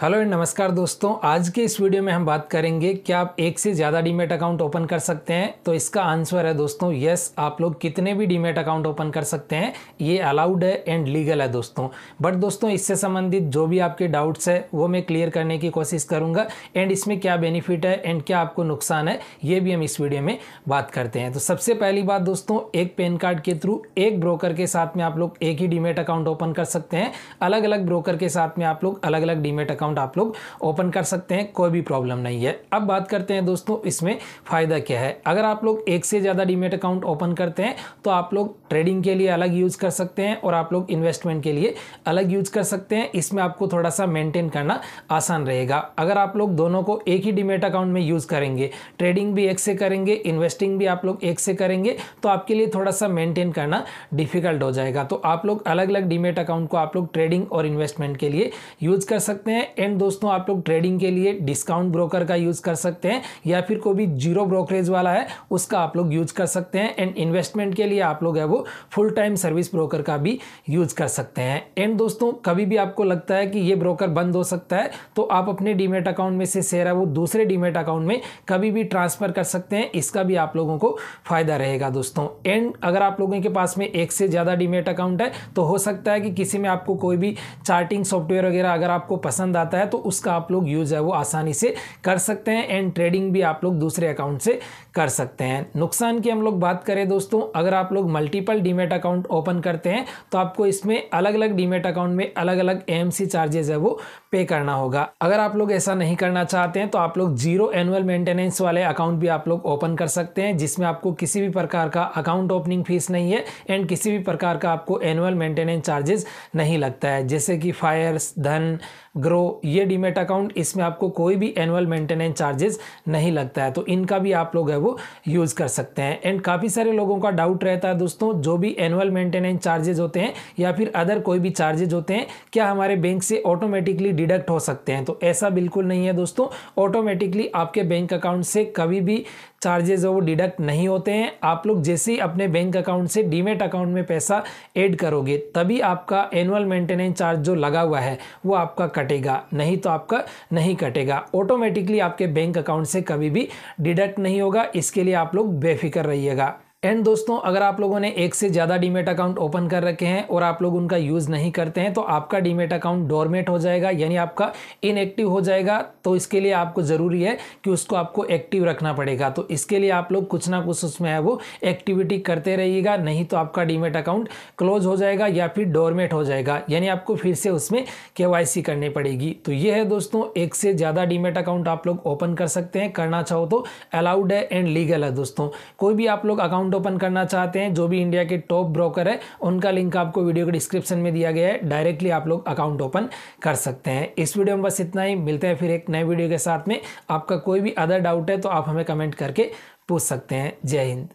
hello and नमस्कार दोस्तों आज के इस वीडियो में हम बात करेंगे क्या आप एक से ज़्यादा डीमेट अकाउंट ओपन कर सकते हैं तो इसका आंसर है दोस्तों यस आप लोग कितने भी डीमेट अकाउंट ओपन कर सकते हैं ये अलाउड है एंड लीगल है दोस्तों बट दोस्तों इससे संबंधित जो भी आपके डाउट्स है वो मैं क्लियर करने की कोशिश करूँगा एंड इसमें क्या बेनिफिट है एंड क्या आपको नुकसान है ये भी हम इस वीडियो में बात करते हैं तो सबसे पहली बात दोस्तों एक पेन कार्ड के थ्रू एक ब्रोकर के साथ में आप लोग एक ही डीमेट अकाउंट ओपन कर सकते हैं अलग अलग ब्रोकर के साथ में आप लोग अलग अलग डीमेट अकाउंट आप लोग ओपन कर सकते हैं कोई भी प्रॉब्लम नहीं है अब बात करते हैं दोस्तों इसमें फ़ायदा क्या है अगर आप लोग एक से ज़्यादा डीमेट अकाउंट ओपन करते हैं तो आप लोग ट्रेडिंग के लिए अलग यूज़ कर सकते हैं और आप लोग इन्वेस्टमेंट के लिए अलग यूज़ कर सकते हैं इसमें आपको थोड़ा सा मेंटेन करना आसान रहेगा अगर आप लोग दोनों को एक ही डीमेट अकाउंट में यूज़ करेंगे ट्रेडिंग भी एक से करेंगे इन्वेस्टिंग भी आप लोग एक से करेंगे तो आपके लिए थोड़ा सा मेंटेन करना डिफ़िकल्ट हो जाएगा तो आप लोग अलग अलग डीमेट अकाउंट को आप लोग ट्रेडिंग और इन्वेस्टमेंट के लिए यूज़ कर सकते हैं एंड दोस्तों आप लोग ट्रेडिंग के लिए डिस्काउंट ब्रोकर का यूज़ कर सकते हैं या फिर कोई भी जीरो ब्रोकरेज वाला है उसका आप लोग यूज कर सकते हैं एंड इन्वेस्टमेंट के लिए आप लोग है वो फुल टाइम सर्विस ब्रोकर का भी यूज कर सकते हैं एंड दोस्तों कभी भी आपको लगता है कि ये ब्रोकर बंद हो सकता है तो आप अपने डीमेट अकाउंट में से शेयर है वो दूसरे डीमेट अकाउंट में कभी भी ट्रांसफ़र कर सकते हैं इसका भी आप लोगों को फ़ायदा रहेगा दोस्तों एंड अगर आप लोगों के पास में एक से ज़्यादा डीमेट अकाउंट है तो हो सकता है कि किसी में आपको कोई भी चार्टिंग सॉफ्टवेयर वगैरह अगर आपको पसंद आ जाता है तो उसका आप लोग यूज़ है वो आसानी से कर सकते हैं एंड ट्रेडिंग भी आप लोग दूसरे अकाउंट से कर सकते हैं नुकसान की हम लोग बात करें दोस्तों अगर आप लोग मल्टीपल डीमेट अकाउंट ओपन करते हैं तो आपको इसमें अलग अलग डीमेट अकाउंट में अलग अलग एम चार्जेज है वो पे करना होगा अगर आप लोग ऐसा नहीं करना चाहते हैं तो आप लोग जीरो एनुअल मेंटेनेंस वाले अकाउंट भी आप लोग ओपन कर सकते हैं जिसमें आपको किसी भी प्रकार का अकाउंट ओपनिंग फीस नहीं है एंड किसी भी प्रकार का आपको एनुअल मेंटेनेंस चार्जेस नहीं लगता है जैसे कि फायर्स धन ग्रो ये डीमेट अकाउंट इसमें आपको कोई भी एनुअल मेंटेनेंस चार्जेस नहीं लगता है तो इनका भी आप लोग है वो यूज़ कर सकते हैं एंड काफ़ी सारे लोगों का डाउट रहता है दोस्तों जो भी एनुअल मेंटेनेंस चार्जेज होते हैं या फिर अदर कोई भी चार्जेज होते हैं क्या हमारे बैंक से ऑटोमेटिकली डिडक्ट हो सकते हैं तो ऐसा बिल्कुल नहीं है दोस्तों ऑटोमेटिकली आपके बैंक अकाउंट से कभी भी चार्जेज वो डिडक्ट नहीं होते हैं आप लोग जैसे ही अपने बैंक अकाउंट से डीमेट अकाउंट में पैसा ऐड करोगे तभी आपका एनुअल मेंटेनेंस चार्ज जो लगा हुआ है वो आपका कटेगा नहीं तो आपका नहीं कटेगा ऑटोमेटिकली आपके बैंक अकाउंट से कभी भी डिडक्ट नहीं होगा इसके लिए आप लोग बेफिक्र रहिएगा एंड दोस्तों अगर आप लोगों ने एक से ज़्यादा डीमेट अकाउंट ओपन कर रखे हैं और आप लोग उनका यूज़ नहीं करते हैं तो आपका डीमेट अकाउंट डोरमेट हो जाएगा यानी आपका इनएक्टिव हो जाएगा तो इसके लिए आपको ज़रूरी है कि उसको आपको एक्टिव रखना पड़ेगा तो इसके लिए आप लोग कुछ ना कुछ उसमें है वो एक्टिविटी करते रहिएगा नहीं तो आपका डीमेट अकाउंट क्लोज हो जाएगा या फिर डोरमेट हो जाएगा यानी आपको फिर से उसमें के करनी पड़ेगी तो ये है दोस्तों एक से ज़्यादा डीमेट अकाउंट आप लोग ओपन कर सकते हैं करना चाहो तो अलाउड है एंड लीगल है दोस्तों कोई भी आप लोग अकाउंट अकाउंट ओपन करना चाहते हैं जो भी इंडिया के टॉप ब्रोकर है उनका लिंक आपको वीडियो के डिस्क्रिप्शन में दिया गया है डायरेक्टली आप लोग अकाउंट ओपन कर सकते हैं इस वीडियो में बस इतना ही मिलते हैं फिर एक नए वीडियो के साथ में आपका कोई भी अदर डाउट है तो आप हमें कमेंट करके पूछ सकते हैं जय हिंद